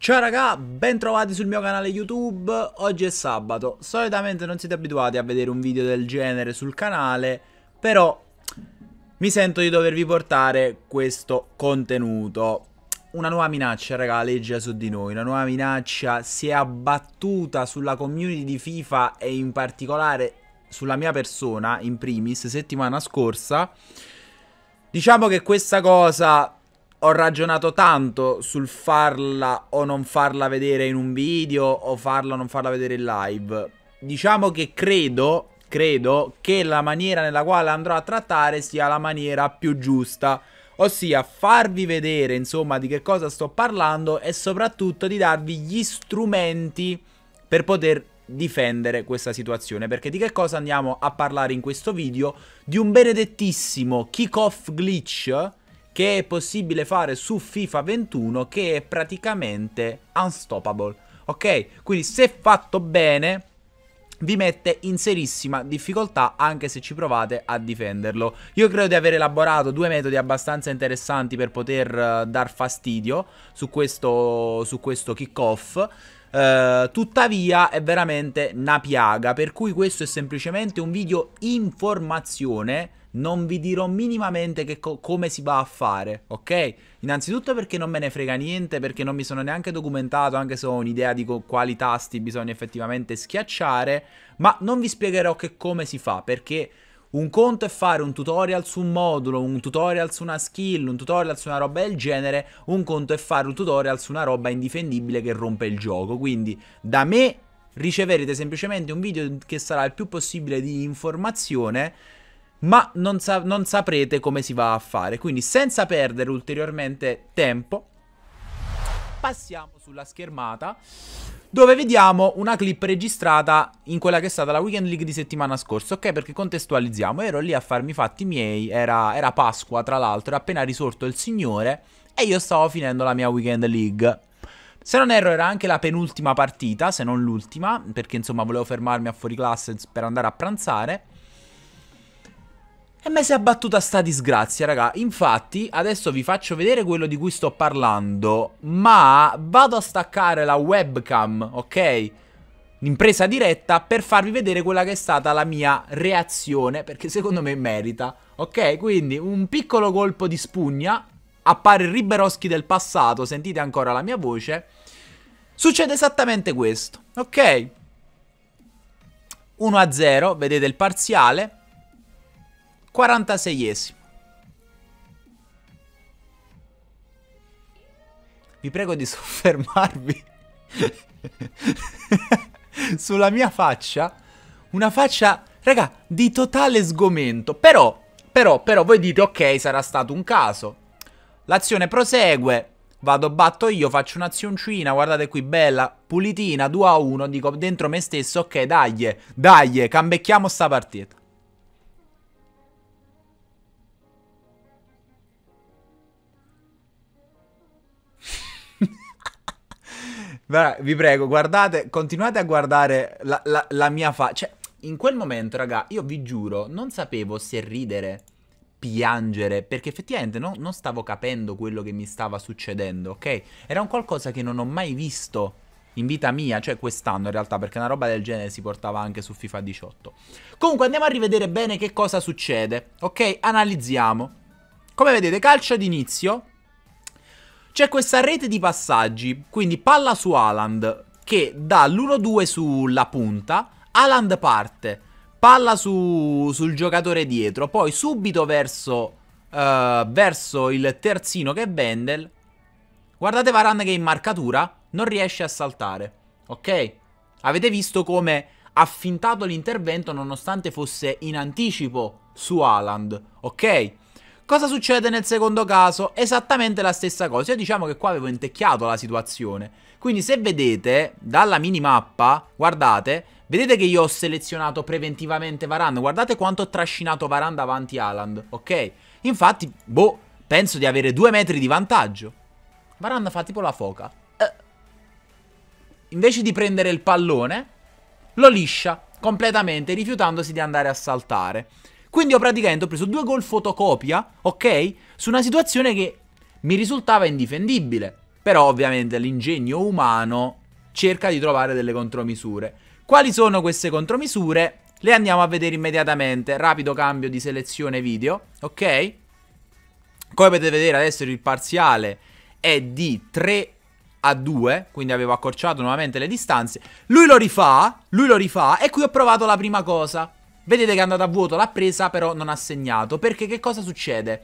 Ciao raga, bentrovati sul mio canale YouTube, oggi è sabato, solitamente non siete abituati a vedere un video del genere sul canale, però mi sento di dovervi portare questo contenuto. Una nuova minaccia raga legge su di noi, una nuova minaccia si è abbattuta sulla community di FIFA e in particolare sulla mia persona in primis settimana scorsa. Diciamo che questa cosa ho ragionato tanto sul farla o non farla vedere in un video o farla o non farla vedere in live. Diciamo che credo, credo che la maniera nella quale andrò a trattare sia la maniera più giusta, ossia farvi vedere insomma di che cosa sto parlando e soprattutto di darvi gli strumenti per poter difendere questa situazione perché di che cosa andiamo a parlare in questo video? Di un benedettissimo kick-off glitch che è possibile fare su FIFA 21 che è praticamente unstoppable. Ok? Quindi se fatto bene vi mette in serissima difficoltà anche se ci provate a difenderlo. Io credo di aver elaborato due metodi abbastanza interessanti per poter uh, dar fastidio su questo, su questo kickoff. Uh, tuttavia è veramente una piaga, per cui questo è semplicemente un video informazione non vi dirò minimamente co- come si va a fare, ok? Innanzitutto perché non me ne frega niente, perché non mi sono neanche documentato, anche se ho un'idea di co- quali tasti bisogna effettivamente schiacciare, ma non vi spiegherò che come si fa, perché un conto è fare un tutorial su un modulo, un tutorial su una skill, un tutorial su una roba del genere, un conto è fare un tutorial su una roba indifendibile che rompe il gioco. Quindi da me riceverete semplicemente un video che sarà il più possibile di informazione ma non, sa non saprete come si va a fare. Quindi senza perdere ulteriormente tempo, passiamo sulla schermata dove vediamo una clip registrata in quella che è stata la Weekend League di settimana scorsa, ok? Perché contestualizziamo, ero lì a farmi i fatti miei, era, era Pasqua tra l'altro, era appena risorto il Signore e io stavo finendo la mia Weekend League. Se non erro era anche la penultima partita, se non l'ultima, perché insomma volevo fermarmi a fuori classe per andare a pranzare. E me si è abbattuta sta disgrazia, raga. Infatti, adesso vi faccio vedere quello di cui sto parlando. Ma vado a staccare la webcam, ok? L'impresa diretta per farvi vedere quella che è stata la mia reazione, perché secondo me merita. Ok, quindi un piccolo colpo di spugna. Appare Riberoschi del passato, sentite ancora la mia voce. Succede esattamente questo, ok? 1-0, vedete il parziale. 46esimo. Vi prego di soffermarvi sulla mia faccia. Una faccia, raga, di totale sgomento. Però, però, però, voi dite, ok, sarà stato un caso. L'azione prosegue. Vado, batto io, faccio un'azioncina, guardate qui, bella, pulitina, 2 a 1, dico dentro me stesso, ok, dai, dai, cambecchiamo sta partita. vi prego, guardate, continuate a guardare la, la, la mia faccia. Cioè, in quel momento, raga, io vi giuro, non sapevo se ridere, piangere, perché effettivamente no, non stavo capendo quello che mi stava succedendo, ok? Era un qualcosa che non ho mai visto in vita mia, cioè quest'anno in realtà, perché una roba del genere si portava anche su FIFA 18. Comunque andiamo a rivedere bene che cosa succede, ok? Analizziamo. Come vedete, calcio d'inizio, c'è questa rete di passaggi, quindi palla su Aland, che dà l'1-2 sulla punta, Aland parte, palla su, sul giocatore dietro, poi subito verso, uh, verso il terzino che è Vendel. Guardate Varane che in marcatura non riesce a saltare, ok? Avete visto come ha fintato l'intervento nonostante fosse in anticipo su Aland, ok? Cosa succede nel secondo caso? Esattamente la stessa cosa. Io diciamo che qua avevo intecchiato la situazione. Quindi se vedete, dalla minimappa, guardate, vedete che io ho selezionato preventivamente Varan. Guardate quanto ho trascinato Varan davanti a Alan, ok? Infatti, boh, penso di avere due metri di vantaggio. Varan fa tipo la foca. Eh. Invece di prendere il pallone, lo liscia completamente, rifiutandosi di andare a saltare. Quindi io praticamente ho preso due gol fotocopia, ok? Su una situazione che mi risultava indifendibile. Però ovviamente l'ingegno umano cerca di trovare delle contromisure. Quali sono queste contromisure? Le andiamo a vedere immediatamente. Rapido cambio di selezione video, ok? Come potete vedere adesso il parziale è di 3 a 2, quindi avevo accorciato nuovamente le distanze. Lui lo rifà, lui lo rifà e qui ho provato la prima cosa. Vedete che è andata a vuoto, l'ha presa, però non ha segnato. Perché che cosa succede?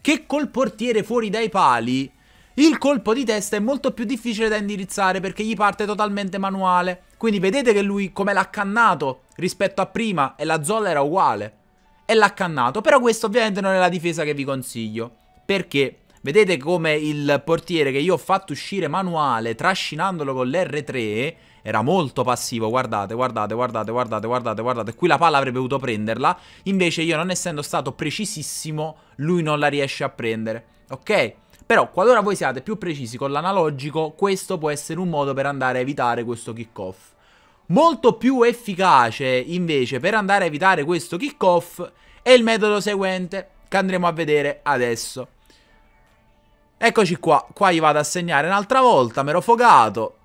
Che col portiere fuori dai pali, il colpo di testa è molto più difficile da indirizzare perché gli parte totalmente manuale. Quindi vedete che lui come l'ha cannato rispetto a prima e la zolla era uguale. E l'ha cannato, però questo ovviamente non è la difesa che vi consiglio. Perché? Vedete come il portiere che io ho fatto uscire manuale trascinandolo con l'R3 era molto passivo, guardate, guardate, guardate, guardate, guardate, guardate, qui la palla avrebbe potuto prenderla, invece io non essendo stato precisissimo, lui non la riesce a prendere, ok? Però qualora voi siate più precisi con l'analogico, questo può essere un modo per andare a evitare questo kick-off. Molto più efficace invece per andare a evitare questo kick-off, è il metodo seguente che andremo a vedere adesso. Eccoci qua, qua gli vado a segnare un'altra volta, me l'ho fogato,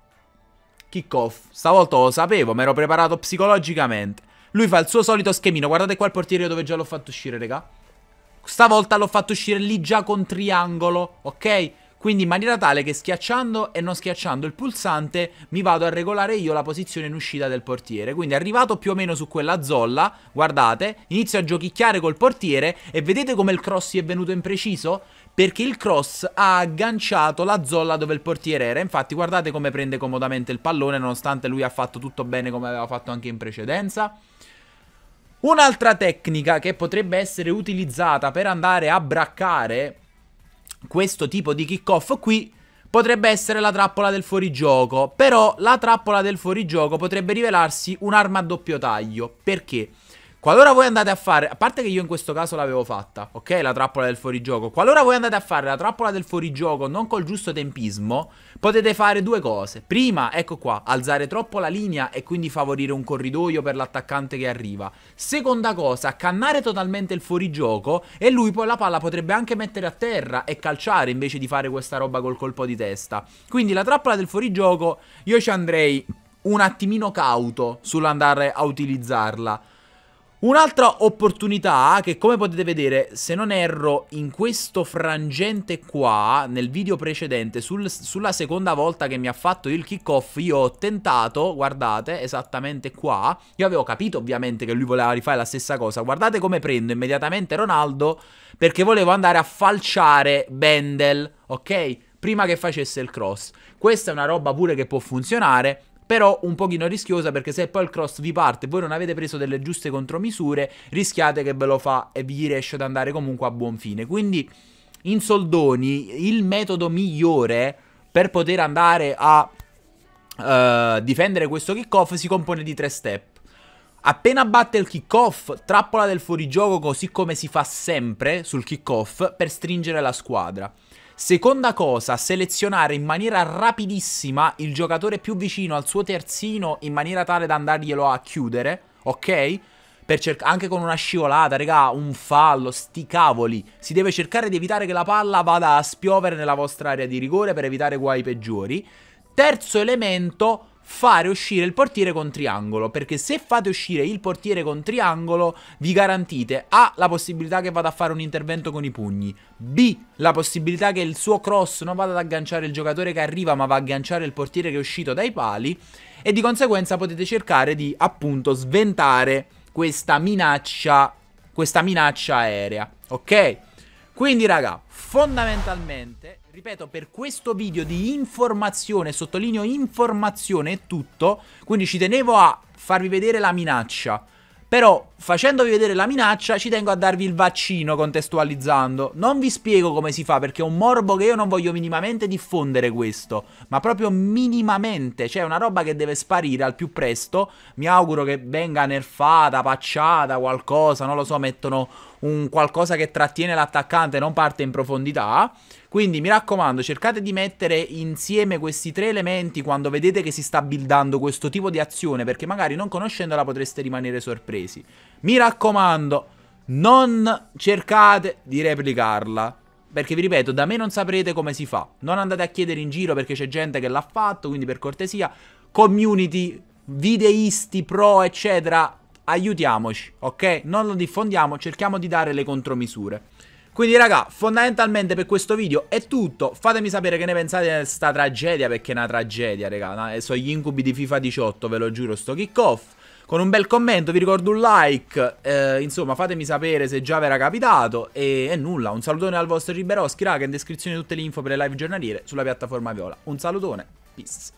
kick off. Stavolta lo sapevo, mi ero preparato psicologicamente. Lui fa il suo solito schemino. Guardate qua il portiere dove già l'ho fatto uscire, raga. Stavolta l'ho fatto uscire lì già con triangolo, ok? quindi in maniera tale che schiacciando e non schiacciando il pulsante mi vado a regolare io la posizione in uscita del portiere. Quindi arrivato più o meno su quella zolla, guardate, inizio a giochicchiare col portiere e vedete come il cross si è venuto impreciso? Perché il cross ha agganciato la zolla dove il portiere era, infatti guardate come prende comodamente il pallone nonostante lui ha fatto tutto bene come aveva fatto anche in precedenza. Un'altra tecnica che potrebbe essere utilizzata per andare a braccare questo tipo di kickoff qui potrebbe essere la trappola del fuorigioco, però la trappola del fuorigioco potrebbe rivelarsi un'arma a doppio taglio, perché? Qualora voi andate a fare, a parte che io in questo caso l'avevo fatta, ok? La trappola del fuorigioco. Qualora voi andate a fare la trappola del fuorigioco non col giusto tempismo, potete fare due cose. Prima, ecco qua, alzare troppo la linea e quindi favorire un corridoio per l'attaccante che arriva. Seconda cosa, cannare totalmente il fuorigioco e lui poi la palla potrebbe anche mettere a terra e calciare invece di fare questa roba col colpo di testa. Quindi la trappola del fuorigioco io ci andrei un attimino cauto sull'andare a utilizzarla. Un'altra opportunità che come potete vedere, se non erro, in questo frangente qua, nel video precedente, sul, sulla seconda volta che mi ha fatto il kickoff, io ho tentato, guardate, esattamente qua, io avevo capito ovviamente che lui voleva rifare la stessa cosa, guardate come prendo immediatamente Ronaldo perché volevo andare a falciare Bendel, ok? Prima che facesse il cross. Questa è una roba pure che può funzionare, però un pochino rischiosa perché se poi il cross vi parte e voi non avete preso delle giuste contromisure, rischiate che ve lo fa e vi riesce ad andare comunque a buon fine. Quindi, in soldoni, il metodo migliore per poter andare a uh, difendere questo kickoff si compone di tre step. Appena batte il kickoff, trappola del fuorigioco così come si fa sempre sul kickoff per stringere la squadra. Seconda cosa, selezionare in maniera rapidissima il giocatore più vicino al suo terzino in maniera tale da andarglielo a chiudere, ok? Cerc- anche con una scivolata, regà, un fallo, sti cavoli. Si deve cercare di evitare che la palla vada a spiovere nella vostra area di rigore per evitare guai peggiori. Terzo elemento, fare uscire il portiere con triangolo, perché se fate uscire il portiere con triangolo vi garantite A la possibilità che vada a fare un intervento con i pugni, B la possibilità che il suo cross non vada ad agganciare il giocatore che arriva ma va ad agganciare il portiere che è uscito dai pali e di conseguenza potete cercare di appunto sventare questa minaccia, questa minaccia aerea, ok? Quindi raga, fondamentalmente... Ripeto, per questo video di informazione, sottolineo informazione è tutto, quindi ci tenevo a farvi vedere la minaccia. Però facendovi vedere la minaccia ci tengo a darvi il vaccino contestualizzando. Non vi spiego come si fa perché è un morbo che io non voglio minimamente diffondere questo, ma proprio minimamente, cioè una roba che deve sparire al più presto. Mi auguro che venga nerfata, pacciata, qualcosa, non lo so, mettono un qualcosa che trattiene l'attaccante, non parte in profondità. Quindi mi raccomando, cercate di mettere insieme questi tre elementi quando vedete che si sta buildando questo tipo di azione, perché magari non conoscendola potreste rimanere sorpresi. Mi raccomando, non cercate di replicarla. Perché vi ripeto, da me non saprete come si fa. Non andate a chiedere in giro perché c'è gente che l'ha fatto, quindi per cortesia, community, videisti, pro, eccetera, aiutiamoci, ok? Non lo diffondiamo, cerchiamo di dare le contromisure. Quindi raga, fondamentalmente per questo video è tutto, fatemi sapere che ne pensate di questa tragedia, perché è una tragedia raga, eh, sono gli incubi di FIFA 18, ve lo giuro, sto kickoff con un bel commento, vi ricordo un like, eh, insomma fatemi sapere se già vi era capitato e, e, nulla, un salutone al vostro Riberoschi raga, in descrizione tutte le info per le live giornaliere sulla piattaforma Viola, un salutone, peace.